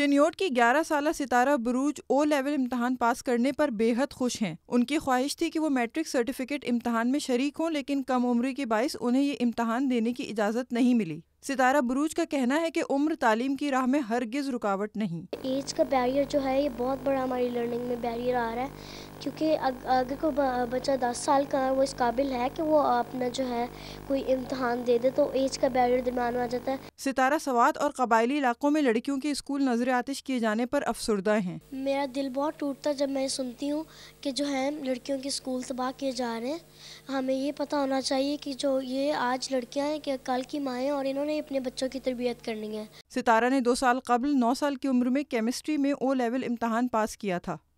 चिन्योट की 11 साल सितारा बरूज O level इम्तहान पास करने पर बेहद खुश हैं उनकी ख्वाहिश थी कि वो मैट्रिक सर्टिफिकेट इम्तहान में शरीक हों लेकिन कम उम्र के बायस उन्हें ये इम्तहान देने की इजाज़त नहीं मिली सितारा बरूज का कहना है कि उम्र तालीम की राह में हरगिज़ रुकावट नहीं एज का बैरियर जो है ये बहुत बड़ा हमारी लर्निंग में बैरियर आ रहा है क्योंकि आगे को बच्चा दस साल का वो इस काबिल है कि वो अपना जो है कोई इम्तहान दे दे तो एज का बैरियर दिमाग में आ जाता है सितारा सवाद और कबायली इलाकों में लड़कियों के स्कूल नजर आतिश किए जाने पर अफसरदा हैं मेरा दिल बहुत टूटता जब मैं सुनती हूँ कि जो है लड़कियों के स्कूल तबाह किए जा रहे हैं हमें ये पता होना चाहिए कि जो ये आज लड़कियाँ हैं कि कल की माएँ और इन्होंने अपने बच्चों की तरबियत करनी है सितारा ने दो साल कबल नौ साल की उम्र में केमिस्ट्री में ओ लेवल इम्तहान पास किया था